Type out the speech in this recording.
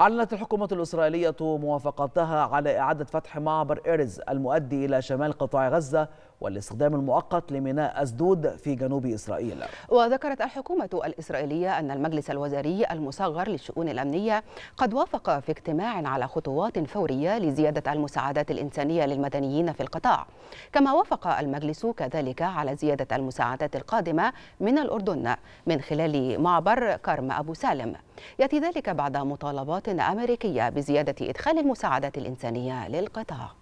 أعلنت الحكومة الإسرائيلية موافقتها على إعادة فتح معبر إيرز المؤدي إلى شمال قطاع غزة والاستخدام المؤقت لميناء أسدود في جنوب إسرائيل وذكرت الحكومة الإسرائيلية أن المجلس الوزاري المصغر للشؤون الأمنية قد وافق في اجتماع على خطوات فورية لزيادة المساعدات الإنسانية للمدنيين في القطاع كما وافق المجلس كذلك على زيادة المساعدات القادمة من الأردن من خلال معبر كرم أبو سالم يأتي ذلك بعد مطالبات أمريكية بزيادة إدخال المساعدات الإنسانية للقطاع